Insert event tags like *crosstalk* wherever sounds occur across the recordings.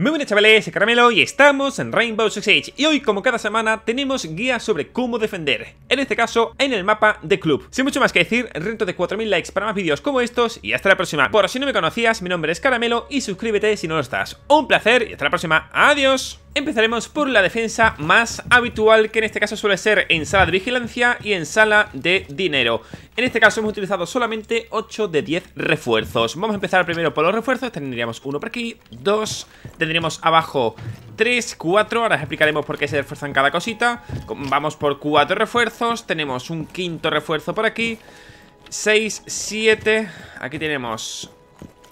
Muy buenas chavales, Caramelo y estamos en Rainbow Six Siege y hoy como cada semana tenemos guías sobre cómo defender, en este caso en el mapa de club. Sin mucho más que decir, rento de 4000 likes para más vídeos como estos y hasta la próxima. Por si no me conocías, mi nombre es Caramelo y suscríbete si no lo estás. Un placer y hasta la próxima, adiós. Empezaremos por la defensa más habitual, que en este caso suele ser en sala de vigilancia y en sala de dinero. En este caso hemos utilizado solamente 8 de 10 refuerzos. Vamos a empezar primero por los refuerzos, tendríamos uno por aquí, dos de tendremos abajo 3, 4, ahora os explicaremos por qué se refuerzan cada cosita Vamos por 4 refuerzos, tenemos un quinto refuerzo por aquí 6, 7, aquí tenemos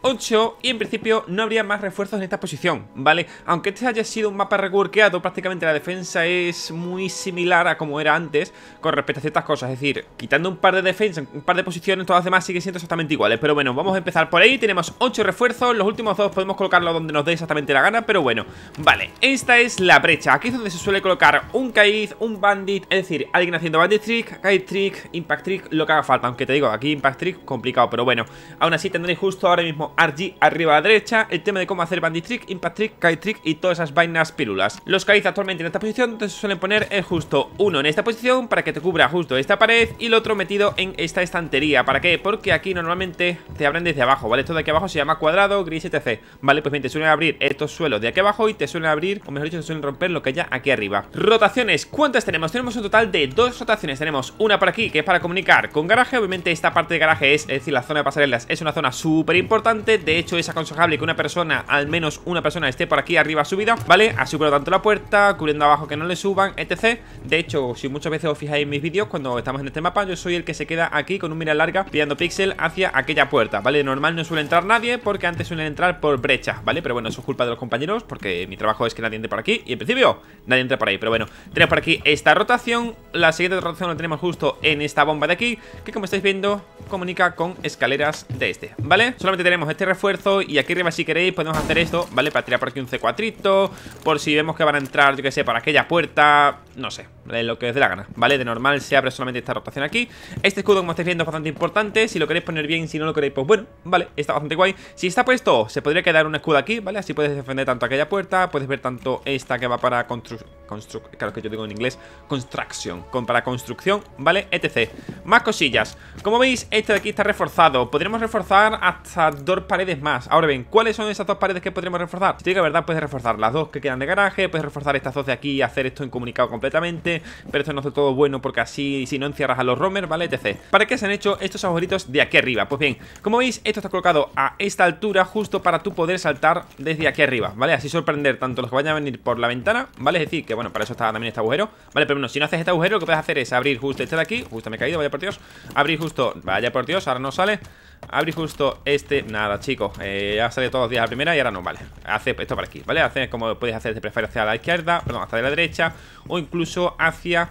8 y en principio no habría más refuerzos en esta posición, ¿vale? Aunque este haya sido un mapa reworkeado, prácticamente la defensa es muy similar a como era antes con respecto a ciertas cosas, es decir, quitando un par de defensas, un par de posiciones, todas las demás siguen siendo exactamente iguales, pero bueno, vamos a empezar por ahí, tenemos 8 refuerzos, los últimos dos podemos colocarlos donde nos dé exactamente la gana, pero bueno, vale, esta es la brecha, aquí es donde se suele colocar un Caíz, un Bandit, es decir, alguien haciendo Bandit Trick, Kaiz Trick, Impact Trick, lo que haga falta, aunque te digo, aquí Impact Trick complicado, pero bueno, aún así tendréis justo ahora mismo RG arriba a la derecha, el tema de cómo hacer Bandit Trick, Impact Trick, Kite Trick y todas esas vainas pílulas Los Kites actualmente en esta posición se suelen poner justo uno en esta posición para que te cubra justo esta pared y el otro metido en esta estantería. ¿Para qué? Porque aquí normalmente te abren desde abajo, ¿vale? Esto de aquí abajo se llama cuadrado, gris, etc. Vale, pues bien, te suelen abrir estos suelos de aquí abajo y te suelen abrir, o mejor dicho, te suelen romper lo que haya aquí arriba. Rotaciones, ¿cuántas tenemos? Tenemos un total de dos rotaciones. Tenemos una por aquí, que es para comunicar con garaje. Obviamente esta parte de garaje es, es decir, la zona de pasarelas es una zona súper importante de hecho es aconsejable que una persona, al menos una persona esté por aquí arriba subida, ¿vale? Aseguro tanto la puerta, cubriendo abajo que no le suban, etc De hecho, si muchas veces os fijáis en mis vídeos Cuando estamos en este mapa, yo soy el que se queda aquí con un mira larga Pillando pixel hacia aquella puerta, ¿vale? normal no suele entrar nadie porque antes suelen entrar por brecha, ¿vale? Pero bueno, eso es culpa de los compañeros porque mi trabajo es que nadie entre por aquí y en principio nadie entra por ahí, pero bueno, tenemos por aquí esta rotación, la siguiente rotación la tenemos justo en esta bomba de aquí, que como estáis viendo comunica con escaleras de este, ¿vale? Solamente tenemos este refuerzo y aquí arriba si queréis podemos hacer esto, ¿vale? Para tirar por aquí un C4, por si vemos que van a entrar, yo que sé, por aquella puerta, no sé, lo que os dé la gana, ¿vale? De normal se abre solamente esta rotación aquí. Este escudo, como estáis viendo, es bastante importante, si lo queréis poner bien, si no lo queréis, pues bueno, ¿vale? Está bastante guay. Si está puesto, se podría quedar un escudo aquí, ¿vale? Así puedes defender tanto aquella puerta, puedes ver tanto esta que va para construir Construcción, claro que yo digo en inglés, construction, para construcción, ¿vale? Etc. Más cosillas. Como veis, Esto de aquí está reforzado. podríamos reforzar hasta dos paredes más. Ahora bien, ¿cuáles son esas dos paredes que podríamos reforzar? Si te digo la verdad, puedes reforzar las dos que quedan de garaje, puedes reforzar estas dos de aquí y hacer esto incomunicado completamente, pero esto no es todo bueno porque así, si no encierras a los roamers, ¿vale? Etc. ¿Para qué se han hecho estos agujeritos de aquí arriba? Pues bien, como veis, esto está colocado a esta altura justo para tú poder saltar desde aquí arriba, ¿vale? Así sorprender tanto los que vayan a venir por la ventana, ¿vale? Es decir, que bueno, para eso está también este agujero Vale, pero bueno, si no haces este agujero, lo que puedes hacer es abrir justo este de aquí Justo me he caído, vaya por Dios Abrir justo, vaya por Dios, ahora no sale Abrir justo este, nada, chicos eh, Ya sale todos los días la primera y ahora no, vale Hace esto para aquí, ¿vale? Hace como podéis hacer, te prefieres hacia la izquierda Perdón, hasta de la derecha O incluso hacia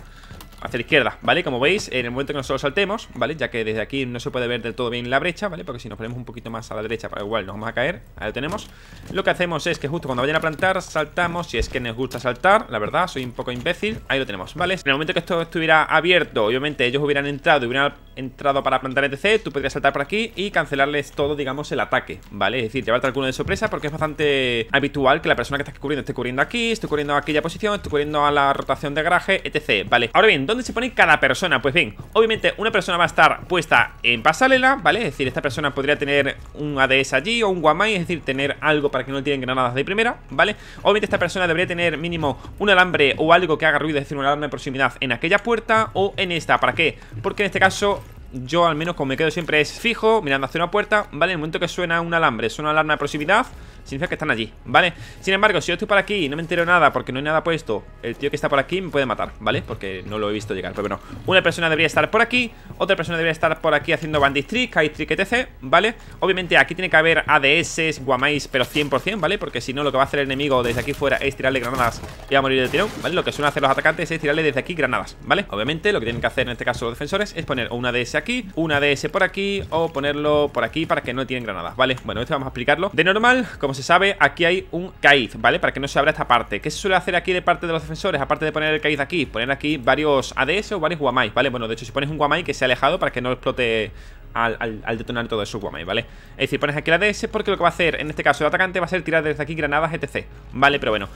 hacia la izquierda, ¿vale? Como veis, en el momento que nosotros saltemos, ¿vale? Ya que desde aquí no se puede ver del todo bien la brecha, ¿vale? Porque si nos ponemos un poquito más a la derecha, para pues igual nos vamos a caer, ahí lo tenemos Lo que hacemos es que justo cuando vayan a plantar, saltamos, si es que nos gusta saltar, la verdad, soy un poco imbécil, ahí lo tenemos, ¿vale? En el momento que esto estuviera abierto, obviamente ellos hubieran entrado y hubieran entrado para plantar ETC, tú podrías saltar por aquí y cancelarles todo, digamos, el ataque, ¿vale? Es decir, llevarte alguno de sorpresa porque es bastante habitual que la persona que está cubriendo esté corriendo aquí, esté a aquella posición, esté corriendo a la rotación de garaje, etc, ¿vale? Ahora bien, ¿Dónde se pone cada persona? Pues bien, obviamente una persona va a estar puesta en pasarela, ¿vale? Es decir, esta persona podría tener un ADS allí o un guamai, es decir, tener algo para que no tienen granadas de primera, ¿vale? Obviamente esta persona debería tener mínimo un alambre o algo que haga ruido, es decir, un alarma de proximidad en aquella puerta o en esta. ¿Para qué? Porque en este caso yo al menos como me quedo siempre es fijo, mirando hacia una puerta, ¿vale? En el momento que suena un alambre, suena alarma de proximidad, Significa que están allí, ¿vale? Sin embargo, si yo estoy por aquí y no me entero nada porque no hay nada puesto El tío que está por aquí me puede matar, ¿vale? Porque no lo he visto llegar, pero bueno Una persona debería estar por aquí Otra persona debería estar por aquí haciendo bandit trick, kite trick, etc, ¿vale? Obviamente aquí tiene que haber ADS, guamáis, pero 100%, ¿vale? Porque si no lo que va a hacer el enemigo desde aquí fuera es tirarle granadas y va a morir de tirón, ¿vale? Lo que suelen hacer los atacantes es tirarle desde aquí granadas, ¿vale? Obviamente lo que tienen que hacer en este caso los defensores es poner una ADS aquí, una ADS por aquí o ponerlo por aquí para que no tienen granadas, ¿vale? Bueno, esto vamos a explicarlo De normal, como se sabe, aquí hay un caíz, ¿vale? Para que no se abra esta parte ¿Qué se suele hacer aquí de parte de los defensores? Aparte de poner el caíz aquí, poner aquí varios ADS o varios guamais, ¿vale? Bueno, de hecho, si pones un guamai que se ha alejado para que no explote al, detonar todo esos guamai, ¿vale? Es decir, pones aquí el ADS porque lo que va a hacer, en este caso, el atacante va a ser tirar desde aquí granadas, etc, ¿vale? Pero bueno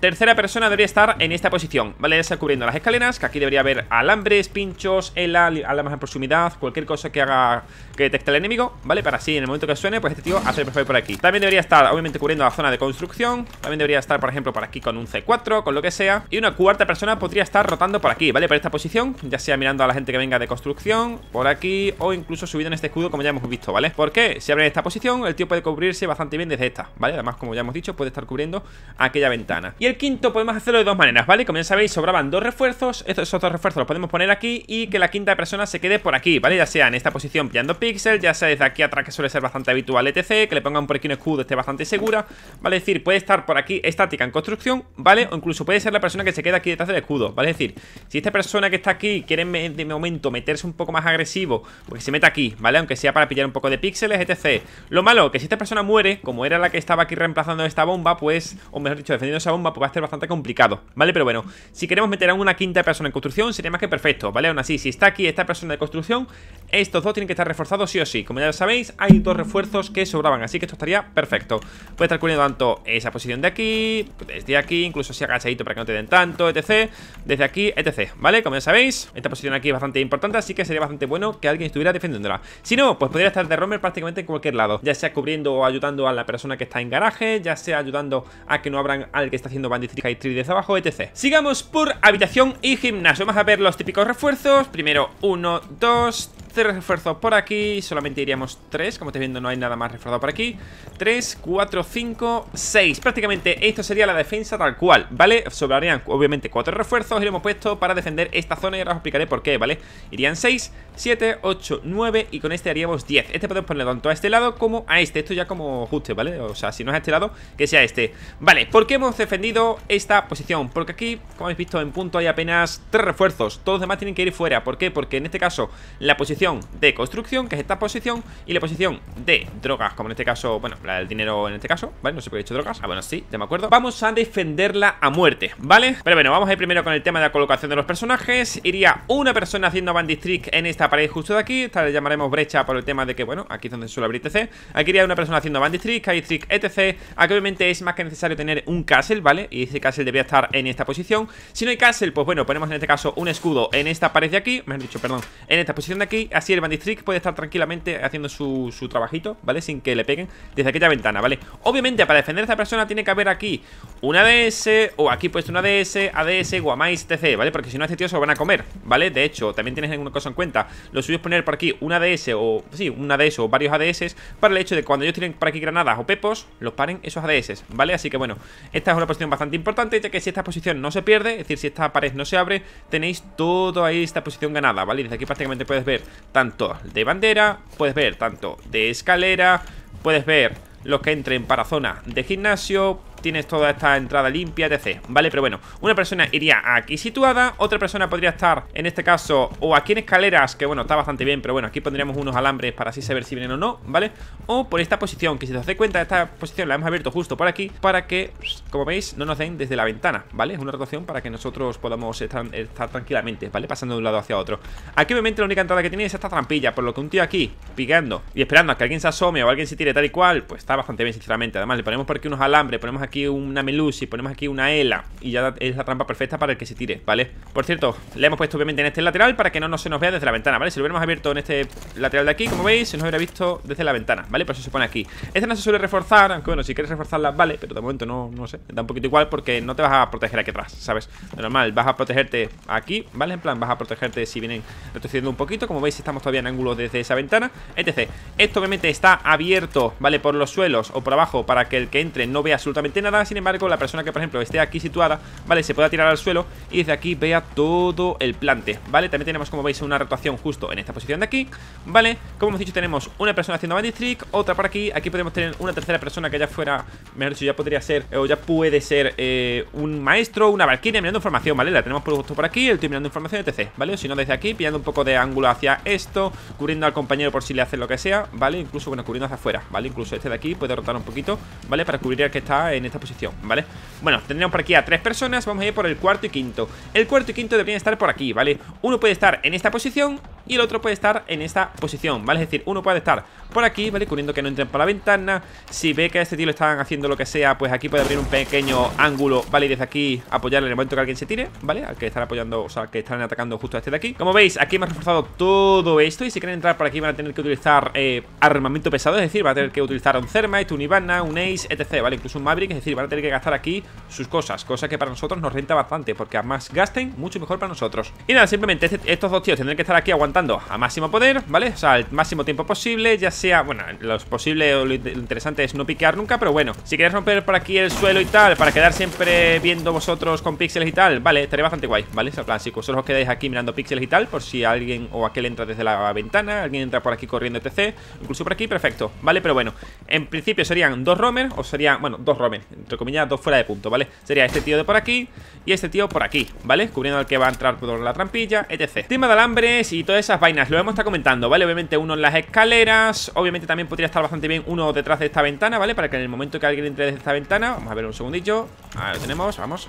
tercera persona debería estar en esta posición, ¿vale? Está cubriendo las escaleras, que aquí debería haber alambres, pinchos, el a En proximidad, cualquier cosa que haga que detecte el enemigo, ¿vale? Para así, en el momento que suene, pues este tío hace el perfil por aquí. También debería estar, obviamente, cubriendo la zona de construcción. También debería estar, por ejemplo, por aquí con un C4, con lo que sea. Y una cuarta persona podría estar rotando por aquí, ¿vale? para esta posición, ya sea mirando a la gente que venga de construcción, por aquí, o incluso subido en este escudo, como ya hemos visto, ¿vale? Porque si abre esta posición, el tío puede cubrirse bastante bien desde esta, ¿vale? Además, como ya hemos dicho, puede estar cubriendo aquella ventana. Y el quinto podemos hacerlo de dos maneras, ¿vale? Como ya sabéis, sobraban dos refuerzos Estos dos refuerzos los podemos poner aquí Y que la quinta persona se quede por aquí, ¿vale? Ya sea en esta posición pillando píxeles Ya sea desde aquí atrás que suele ser bastante habitual etc Que le pongan por aquí un escudo, esté bastante segura Vale, es decir, puede estar por aquí estática en construcción, ¿vale? O incluso puede ser la persona que se queda aquí detrás del escudo, ¿vale? Es decir, si esta persona que está aquí quiere de momento meterse un poco más agresivo Porque pues se mete aquí, ¿vale? Aunque sea para pillar un poco de píxeles, etc Lo malo, que si esta persona muere Como era la que estaba aquí reemplazando esta bomba Pues, o mejor dicho, defendiendo esa bomba va a ser bastante complicado, ¿vale? Pero bueno, si queremos meter a una quinta persona en construcción, sería más que perfecto, ¿vale? Aún así, si está aquí esta persona de construcción, estos dos tienen que estar reforzados sí o sí. Como ya sabéis, hay dos refuerzos que sobraban, así que esto estaría perfecto. Puede estar cubriendo tanto esa posición de aquí, desde aquí, incluso si agachadito para que no te den tanto, etc. Desde aquí, etc. ¿Vale? Como ya sabéis, esta posición aquí es bastante importante, así que sería bastante bueno que alguien estuviera defendiéndola. Si no, pues podría estar de Romer prácticamente en cualquier lado, ya sea cubriendo o ayudando a la persona que está en garaje, ya sea ayudando a que no abran al que está haciendo Van Bandit y abajo, etc. Sigamos por habitación y gimnasio. Vamos a ver los típicos refuerzos. Primero, 1, 2, este refuerzos por aquí Solamente iríamos 3. como estáis viendo no hay nada más reforzado por aquí 3, 4, 5, 6. Prácticamente esto sería la defensa tal cual, ¿vale? Sobrarían obviamente cuatro refuerzos y lo hemos puesto para defender esta zona y ahora os explicaré por qué, ¿vale? Irían 6, 7, 8, 9, y con este haríamos 10. Este podemos ponerlo tanto a este lado como a este Esto ya como ajuste, ¿vale? O sea, si no es a este lado, que sea este Vale, ¿por qué hemos defendido esta posición? Porque aquí, como habéis visto en punto hay apenas tres refuerzos Todos los demás tienen que ir fuera, ¿por qué? Porque en este caso la posición de construcción, que es esta posición, y la posición de drogas, como en este caso, bueno, la del dinero en este caso, ¿vale? No sé por qué he dicho drogas, ah, bueno, sí, ya me acuerdo. Vamos a defenderla a muerte, ¿vale? Pero bueno, vamos a ir primero con el tema de la colocación de los personajes. Iría una persona haciendo bandit trick en esta pared justo de aquí, esta le llamaremos brecha por el tema de que, bueno, aquí es donde suele abrir etc Aquí iría una persona haciendo bandit trick, hay trick, etc. Aquí obviamente es más que necesario tener un castle, ¿vale? Y ese castle debería estar en esta posición. Si no hay castle, pues bueno, ponemos en este caso un escudo en esta pared de aquí, me han dicho, perdón, en esta posición de aquí, así el Bandit Trick puede estar tranquilamente haciendo su, trabajito, ¿vale? Sin que le peguen desde aquella ventana, ¿vale? Obviamente, para defender a esta persona tiene que haber aquí una ADS o aquí puesto una ADS, ADS, Guamais, TC, ¿vale? Porque si no, este tío se lo van a comer, ¿vale? De hecho, también tienes alguna cosa en cuenta. Lo suyo es poner por aquí una ADS o, sí, una ADS o varios ADS para el hecho de cuando ellos tienen por aquí granadas o pepos, los paren esos ADS, ¿vale? Así que bueno, esta es una posición bastante importante, ya que si esta posición no se pierde, es decir, si esta pared no se abre, tenéis todo ahí esta posición ganada, ¿vale? desde aquí prácticamente puedes ver tanto de bandera, puedes ver tanto de escalera, puedes ver los que entren para zona de gimnasio, tienes toda esta entrada limpia, etc. ¿Vale? Pero bueno, una persona iría aquí situada, otra persona podría estar, en este caso, o aquí en escaleras, que bueno, está bastante bien, pero bueno, aquí pondríamos unos alambres para así saber si vienen o no, ¿vale? O por esta posición, que si os das cuenta, esta posición la hemos abierto justo por aquí, para que, como veis, no nos den desde la ventana, ¿vale? Es una rotación para que nosotros podamos estar, tranquilamente, ¿vale? Pasando de un lado hacia otro. Aquí, obviamente, la única entrada que tiene es esta trampilla, por lo que un tío aquí, picando y esperando a que alguien se asome o alguien se tire tal y cual, pues está bastante bien, sinceramente. Además, le ponemos por aquí unos alambres, ponemos aquí aquí una y ponemos aquí una Ela Y ya es la trampa perfecta para el que se tire, ¿vale? Por cierto, le hemos puesto obviamente en este lateral para que no, se nos vea desde la ventana, ¿vale? Si lo hubiéramos abierto en este lateral de aquí, como veis, se nos hubiera visto desde la ventana, ¿vale? Por eso se pone aquí Esta no se suele reforzar, aunque bueno, si quieres Reforzarla, vale Pero de momento no, no sé, da un poquito igual porque no te vas a proteger aquí atrás, ¿sabes? De normal, vas a protegerte aquí, ¿vale? En plan, vas a protegerte si vienen retrocediendo un poquito Como veis, estamos todavía en ángulo desde esa ventana, etc Esto obviamente está abierto, ¿vale? Por los suelos o por abajo para que el que entre no vea absolutamente nada, sin embargo, la persona que, por ejemplo, esté aquí situada, ¿vale? Se pueda tirar al suelo y desde aquí vea todo el plante, ¿vale? También tenemos, como veis, una rotación justo en esta posición de aquí, ¿vale? Como hemos dicho, tenemos una persona haciendo bandit trick, otra por aquí. Aquí podemos tener una tercera persona que ya fuera, mejor dicho, ya podría ser, o ya puede ser eh, un maestro, una valquiria mirando información, ¿vale? La tenemos por justo por aquí, el tío mirando información, etc, ¿vale? O Si no, desde aquí, pillando un poco de ángulo hacia esto, cubriendo al compañero por si le hace lo que sea, ¿vale? Incluso, bueno, cubriendo hacia afuera, ¿vale? Incluso este de aquí puede rotar un poquito, ¿vale? Para cubrir al que está en esta posición, ¿vale? Bueno, tendríamos por aquí a tres personas Vamos a ir por el cuarto y quinto El cuarto y quinto deberían estar por aquí, ¿vale? Uno puede estar en esta posición y el otro puede estar en esta posición, ¿vale? Es decir, uno puede estar por aquí, ¿vale? Cubriendo que no entren por la ventana Si ve que a este tío le están haciendo lo que sea Pues aquí puede abrir un pequeño ángulo, ¿vale? Y desde aquí apoyarle en el momento que alguien se tire, ¿vale? Al que están apoyando, o sea, que están atacando justo a este de aquí Como veis, aquí hemos reforzado todo esto Y si quieren entrar por aquí van a tener que utilizar eh, armamento pesado Es decir, van a tener que utilizar un Thermite, un Ivana, un Ace, etc, ¿vale? Incluso un Maverick es decir, van a tener que gastar aquí sus cosas, cosa que para nosotros nos renta bastante, porque a más gasten, mucho mejor para nosotros. Y nada, simplemente este, estos dos tíos tendrán que estar aquí aguantando a máximo poder, ¿vale? O sea, al máximo tiempo posible, ya sea, bueno, lo posible o lo interesante es no piquear nunca, pero bueno, si queréis romper por aquí el suelo y tal, para quedar siempre viendo vosotros con píxeles y tal, vale, estaría bastante guay, ¿vale? En plan, si vosotros os quedáis aquí mirando píxeles y tal, por si alguien o aquel entra desde la ventana, alguien entra por aquí corriendo, etc. Incluso por aquí, perfecto, ¿vale? Pero bueno, en principio serían dos roamers, o serían, bueno, dos roamers, entre comillas, dos fuera de punto, ¿vale? Sería este tío de por aquí y este tío por aquí, ¿vale? Cubriendo al que va a entrar por la trampilla, etc. Tema de alambres y todas esas vainas, lo hemos estado comentando, ¿vale? Obviamente uno en las escaleras, obviamente también podría estar bastante bien uno detrás de esta ventana, ¿vale? Para que en el momento que alguien entre desde esta ventana, vamos a ver un segundillo, ahí lo tenemos, vamos...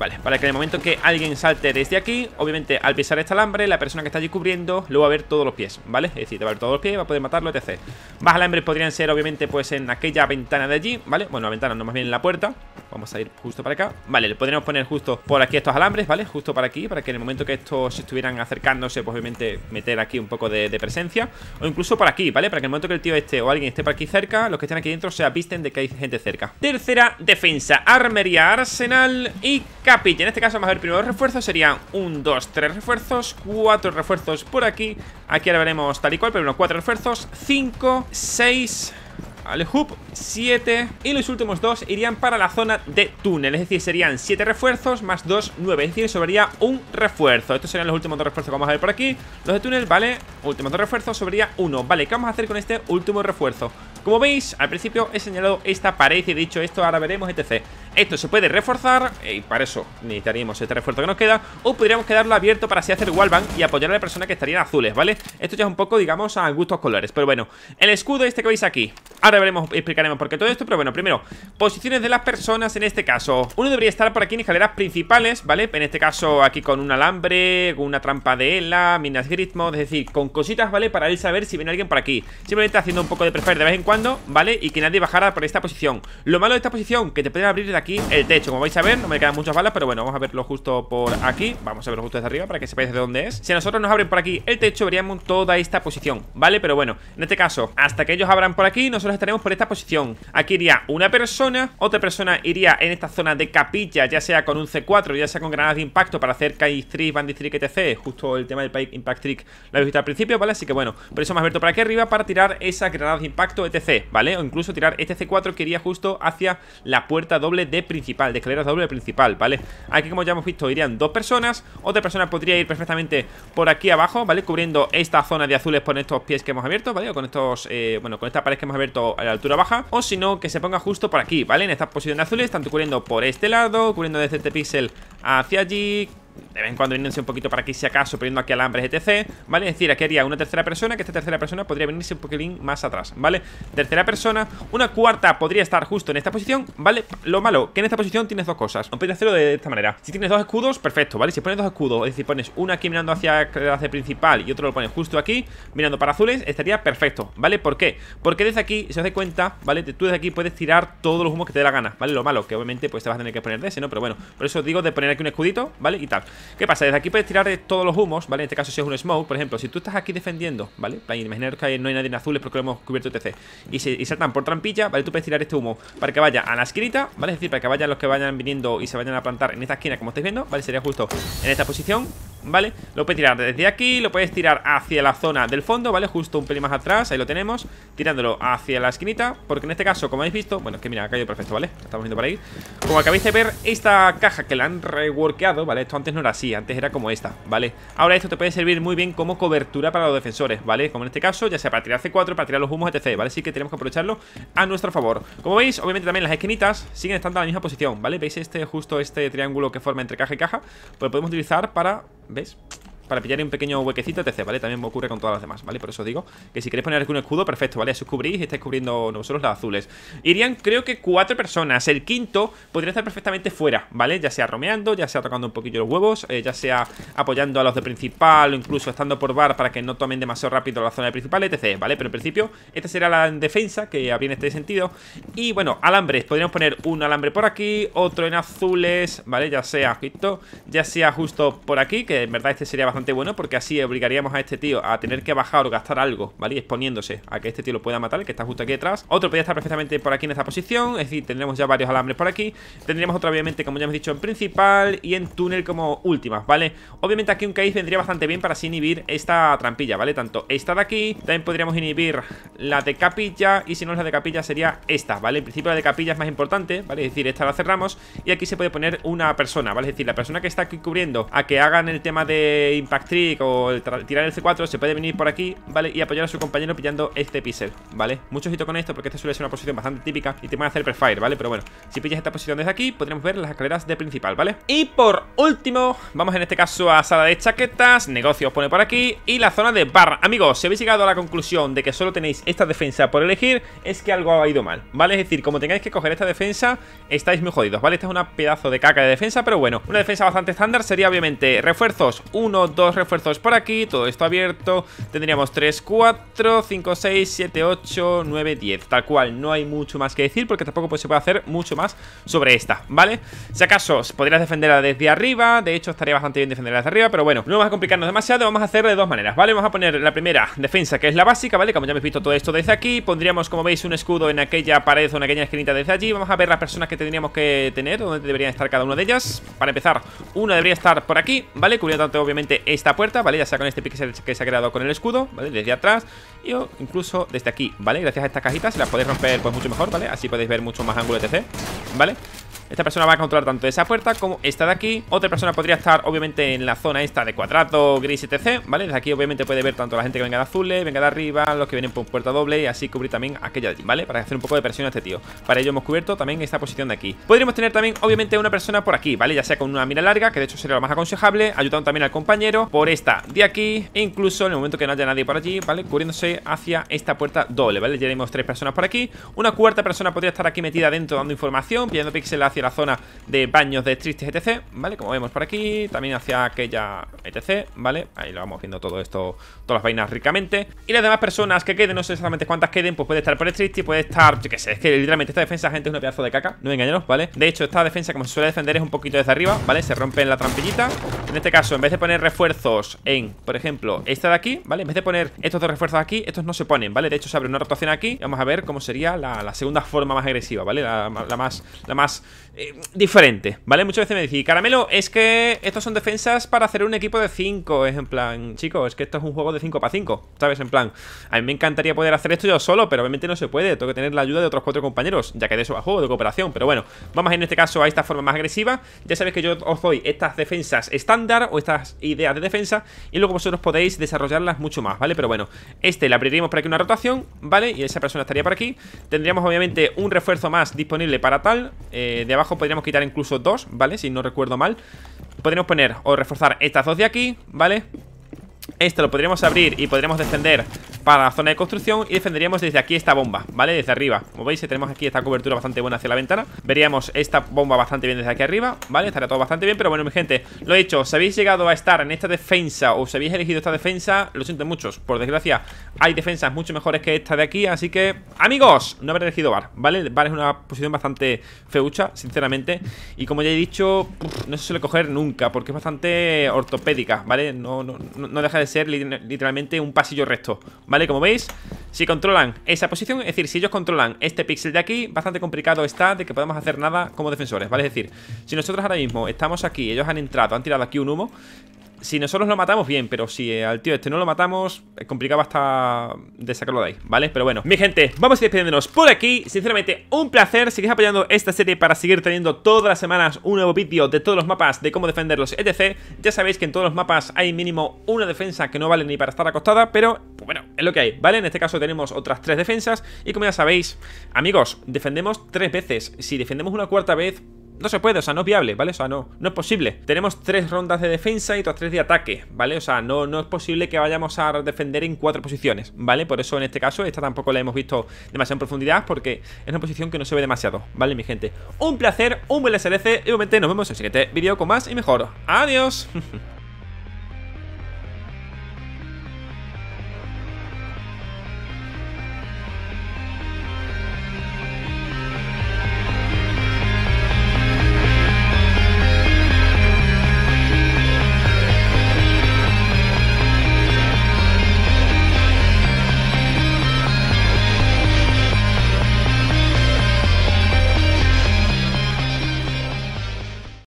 Vale, para que en el momento que alguien salte desde aquí Obviamente al pisar este alambre, la persona que está allí cubriendo Lo va a ver todos los pies, ¿vale? Es decir, te va a ver todos los pies, va a poder matarlo, etc Más alambres podrían ser, obviamente, pues en aquella ventana de allí ¿Vale? Bueno, la ventana, no más bien en la puerta Vamos a ir justo para acá Vale, le podríamos poner justo por aquí estos alambres, ¿vale? Justo para aquí, para que en el momento que estos estuvieran acercándose Pues obviamente meter aquí un poco de, presencia O incluso por aquí, ¿vale? Para que en el momento que el tío esté o alguien esté por aquí cerca Los que estén aquí dentro se avisten de que hay gente cerca Tercera defensa, armería, arsenal y... Capilla. En este caso vamos a ver primero refuerzos. Serían un, 2, tres refuerzos. Cuatro refuerzos por aquí. Aquí ahora veremos tal y cual. pero bueno, cuatro refuerzos. Cinco, seis... Al hoop 7 y los últimos dos irían para la zona de túnel, es decir, serían 7 refuerzos más 2, 9, es decir, sobraría un refuerzo. Estos serían los últimos dos refuerzos que vamos a ver por aquí. Los de túnel, vale, últimos dos refuerzos, sobraría uno. Vale, ¿qué vamos a hacer con este último refuerzo? Como veis, al principio he señalado esta pared y he dicho esto, ahora veremos, etc. Esto se puede reforzar, eh, y para eso necesitaríamos este refuerzo que nos queda, o podríamos quedarlo abierto para así hacer wallbang y apoyar a la persona que estaría en azules, ¿vale? Esto ya es un poco, digamos, a gustos colores, pero bueno. El escudo este que veis aquí, Ahora veremos, explicaremos por qué todo esto Pero bueno, primero, posiciones de las personas en este caso Uno debería estar por aquí en escaleras principales, ¿vale? En este caso aquí con un alambre, con una trampa de ELA, minas gritmo es decir, con cositas, ¿vale? Para él saber si viene alguien por aquí Simplemente haciendo un poco de prefer de vez en cuando, ¿vale? Y que nadie bajara por esta posición Lo malo de esta posición, que te pueden abrir de aquí el techo Como vais a ver, no me quedan muchas balas, pero bueno, vamos a verlo justo por aquí Vamos a verlo justo desde arriba para que sepáis de dónde es Si a nosotros nos abren por aquí el techo, veríamos toda esta posición, ¿vale? Pero bueno, en este caso, hasta que ellos abran por aquí, nosotros estaremos por esta posición Aquí iría una persona Otra persona iría en esta zona de capilla Ya sea con un C4, ya sea con granadas de impacto Para hacer Kai Trick, Bandit Trick, etc Justo el tema del Impact Trick la he visto al principio, ¿vale? Así que bueno, por eso hemos abierto para aquí arriba Para tirar esas granadas de impacto, etc, ¿vale? O incluso tirar este C4 que iría justo hacia la puerta doble de principal De escaleras doble principal, ¿vale? Aquí como ya hemos visto irían dos personas Otra persona podría ir perfectamente por aquí abajo, ¿vale? Cubriendo esta zona de azules con estos pies que hemos abierto, ¿vale? O con estos, eh, bueno, con esta pared que hemos abierto a la altura baja o si no, que se ponga justo por aquí, ¿vale? En esta posición de azules, tanto cubriendo por este lado, cubriendo desde este píxel hacia allí de vez en cuando viniéndose un poquito para aquí si acaso poniendo aquí alambres, etc ¿Vale? Es decir, aquí haría una tercera persona Que esta tercera persona podría venirse un poquitín más atrás ¿Vale? Tercera persona Una cuarta podría estar justo en esta posición ¿Vale? Lo malo, que en esta posición tienes dos cosas No puedes hacerlo de esta manera Si tienes dos escudos, perfecto, ¿vale? Si pones dos escudos Es decir, pones uno aquí mirando hacia, la el principal Y otro lo pones justo aquí Mirando para azules Estaría perfecto, ¿vale? ¿Por qué? Porque desde aquí, si os das cuenta, ¿vale? Tú desde aquí puedes tirar todos los humos que te dé la gana ¿Vale? Lo malo, que obviamente pues te vas a tener que poner de ese, ¿no? Pero bueno, por eso digo de poner aquí un escudito, ¿vale? Y tal ¿Qué pasa? Desde aquí puedes tirar todos los humos, ¿vale? En este caso si es un smoke, por ejemplo, si tú estás aquí defendiendo, ¿vale? Imaginaros que no hay nadie en azules porque lo hemos cubierto etc. Y, saltan por trampilla, ¿vale? Tú puedes tirar este humo para que vaya a la esquinita, ¿vale? Es decir, para que vayan los que vayan viniendo y se vayan a plantar en esta esquina, como estáis viendo, ¿vale? Sería justo en esta posición, ¿vale? Lo puedes tirar desde aquí, lo puedes tirar hacia la zona del fondo, ¿vale? Justo un pelín más atrás, ahí lo tenemos, tirándolo hacia la esquinita, porque en este caso, como habéis visto, bueno, que mira, ha caído perfecto, ¿vale? Estamos viendo para ahí. Como acabáis de ver, esta caja que la han reworkeado, ¿vale? Esto antes no era Así, antes era como esta, ¿vale? Ahora esto te puede servir muy bien como cobertura para los defensores, ¿vale? Como en este caso, ya sea para tirar C4, para tirar los humos, etc, ¿vale? Así que tenemos que aprovecharlo a nuestro favor Como veis, obviamente también las esquinitas siguen estando en la misma posición, ¿vale? ¿Veis este, justo este triángulo que forma entre caja y caja? Pues lo podemos utilizar para, ¿ves? para pillar un pequeño huequecito, etc, ¿vale? También me ocurre con todas las demás, ¿vale? Por eso digo que si queréis poner algún escudo, perfecto, ¿vale? Así os cubrís y estáis cubriendo nosotros las azules Irían, creo que cuatro personas El quinto podría estar perfectamente fuera, ¿vale? Ya sea romeando, ya sea tocando un poquillo los huevos eh, Ya sea apoyando a los de principal O incluso estando por bar para que no tomen demasiado rápido la zona de principal, etc, ¿vale? Pero en principio, esta será la defensa que habría en este sentido Y bueno, alambres Podríamos poner un alambre por aquí Otro en azules, ¿vale? Ya sea, ya sea justo por aquí Que en verdad este sería bastante bueno porque así obligaríamos a este tío a tener que bajar o gastar algo, ¿vale? exponiéndose a que este tío lo pueda matar, que está justo aquí detrás. Otro podría estar perfectamente por aquí en esta posición, es decir, tendremos ya varios alambres por aquí. Tendríamos otra, obviamente, como ya hemos dicho, en principal y en túnel como última, ¿vale? Obviamente aquí un case vendría bastante bien para así inhibir esta trampilla, ¿vale? Tanto esta de aquí, también podríamos inhibir la de capilla y si no es la de capilla sería esta, ¿vale? En principio la de capilla es más importante, ¿vale? Es decir, esta la cerramos y aquí se puede poner una persona, ¿vale? Es decir, la persona que está aquí cubriendo a que hagan el tema de impact trick o tirar el C4 Se puede venir por aquí, ¿vale? Y apoyar a su compañero pillando este píxel, ¿vale? Mucho ojito con esto porque esta suele ser una posición bastante típica Y te van a hacer prefire, ¿vale? Pero bueno, si pillas esta posición desde aquí Podríamos ver las escaleras de principal, ¿vale? Y por último, vamos en este caso a sala de chaquetas Negocios pone por aquí Y la zona de bar Amigos, si habéis llegado a la conclusión de que solo tenéis esta defensa por elegir Es que algo ha ido mal, ¿vale? Es decir, como tengáis que coger esta defensa Estáis muy jodidos, ¿vale? Esta es una pedazo de caca de defensa Pero bueno, una defensa bastante estándar sería obviamente refuerzos 1, 2 dos refuerzos por aquí, todo esto abierto. Tendríamos 3, 4, 5, 6, 7, 8, 9, 10. Tal cual, no hay mucho más que decir porque tampoco pues, se puede hacer mucho más sobre esta, ¿vale? Si acaso, podrías defenderla desde arriba. De hecho, estaría bastante bien defenderla desde arriba, pero bueno, no vamos a complicarnos demasiado. Vamos a hacer de dos maneras, ¿vale? Vamos a poner la primera defensa, que es la básica, ¿vale? Como ya habéis visto todo esto desde aquí. Pondríamos, como veis, un escudo en aquella pared o en aquella esquinita desde allí. Vamos a ver las personas que tendríamos que tener, dónde deberían estar cada una de ellas. Para empezar, una debería estar por aquí, ¿vale? Cubriendo obviamente, esta puerta, ¿vale? Ya sea con este pixel que se ha creado con el escudo, ¿vale? Desde atrás y o incluso desde aquí, ¿vale? Gracias a estas cajitas se las podéis romper pues mucho mejor, ¿vale? Así podéis ver mucho más ángulo, etc, ¿vale? Esta persona va a controlar tanto esa puerta como esta de aquí. Otra persona podría estar, obviamente, en la zona esta de cuadrado, gris, etc. ¿Vale? Desde aquí, obviamente, puede ver tanto la gente que venga de azules, venga de arriba, los que vienen por puerta doble y así cubrir también aquella allí, ¿vale? Para hacer un poco de presión a este tío. Para ello hemos cubierto también esta posición de aquí. Podríamos tener también, obviamente, una persona por aquí, ¿vale? Ya sea con una mira larga, que de hecho sería lo más aconsejable, ayudando también al compañero por esta de aquí, e incluso en el momento que no haya nadie por allí, ¿vale? Cubriéndose hacia esta puerta doble, ¿vale? Ya tenemos tres personas por aquí. Una cuarta persona podría estar aquí metida dentro dando información, pillando píxeles hacia la zona de baños de tristes, etc. ¿Vale? Como vemos por aquí, también hacia aquella, etc. ¿Vale? Ahí lo vamos viendo todo esto, todas las vainas ricamente. Y las demás personas que queden, no sé exactamente cuántas queden, pues puede estar por el triste, puede estar, yo qué sé, es que literalmente esta defensa, gente, es un pedazo de caca, no me ¿vale? De hecho, esta defensa, como se suele defender, es un poquito desde arriba, ¿vale? Se rompe en la trampillita. En este caso, en vez de poner refuerzos en, por ejemplo, esta de aquí, ¿vale? En vez de poner estos dos refuerzos aquí, estos no se ponen, ¿vale? De hecho, se abre una rotación aquí. Vamos a ver cómo sería la, segunda forma más agresiva, ¿vale? La, la, más, la más eh, diferente, ¿vale? Muchas veces me decís, Caramelo, es que estos son defensas para hacer un equipo de 5. Es en plan, chicos, es que esto es un juego de 5 para 5, ¿sabes? En plan, a mí me encantaría poder hacer esto yo solo, pero obviamente no se puede. Tengo que tener la ayuda de otros cuatro compañeros, ya que de eso va juego, de cooperación. Pero bueno, vamos a ir en este caso a esta forma más agresiva. Ya sabéis que yo os doy estas defensas estándar o estas ideas de defensa y luego vosotros podéis desarrollarlas mucho más, ¿vale? Pero bueno, este le abriríamos por aquí una rotación, ¿vale? Y esa persona estaría por aquí. Tendríamos obviamente un refuerzo más disponible para tal, eh, de podríamos quitar incluso dos, ¿vale? Si no recuerdo mal Podríamos poner o reforzar estas dos de aquí, ¿vale? Esto lo podríamos abrir y podríamos descender para la zona de construcción y defenderíamos desde aquí esta bomba, ¿vale? Desde arriba. Como veis, tenemos aquí esta cobertura bastante buena hacia la ventana. Veríamos esta bomba bastante bien desde aquí arriba, ¿vale? Estaría todo bastante bien, pero bueno, mi gente, lo he dicho, si habéis llegado a estar en esta defensa o si habéis elegido esta defensa, lo siento mucho, por desgracia, hay defensas mucho mejores que esta de aquí, así que, amigos, no habré elegido bar, ¿vale? Bar es una posición bastante feucha, sinceramente, y como ya he dicho, no se suele coger nunca, porque es bastante ortopédica, ¿vale? No, no, no deja de ser literalmente un pasillo recto, ¿vale? Como veis, si controlan esa posición, es decir, si ellos controlan este píxel de aquí, bastante complicado está de que podamos hacer nada como defensores, ¿vale? Es decir, si nosotros ahora mismo estamos aquí, ellos han entrado, han tirado aquí un humo, si nosotros lo matamos, bien, pero si al tío este no lo matamos, es complicado hasta de sacarlo de ahí, ¿vale? Pero bueno, mi gente, vamos a ir despidiéndonos por aquí. Sinceramente, un placer. seguir apoyando esta serie para seguir teniendo todas las semanas un nuevo vídeo de todos los mapas, de cómo defenderlos, etc. Ya sabéis que en todos los mapas hay mínimo una defensa que no vale ni para estar acostada, pero, pues bueno, es lo que hay, ¿vale? En este caso tenemos otras tres defensas y como ya sabéis, amigos, defendemos tres veces. Si defendemos una cuarta vez, no se puede, o sea, no es viable, ¿vale? O sea, no, no es posible. Tenemos tres rondas de defensa y otras tres de ataque, ¿vale? O sea, no, no es posible que vayamos a defender en cuatro posiciones, ¿vale? Por eso en este caso, esta tampoco la hemos visto demasiado en profundidad porque es una posición que no se ve demasiado, ¿vale, mi gente? Un placer, un buen SLC y obviamente nos vemos en el siguiente vídeo con más y mejor. ¡Adiós! *laughs*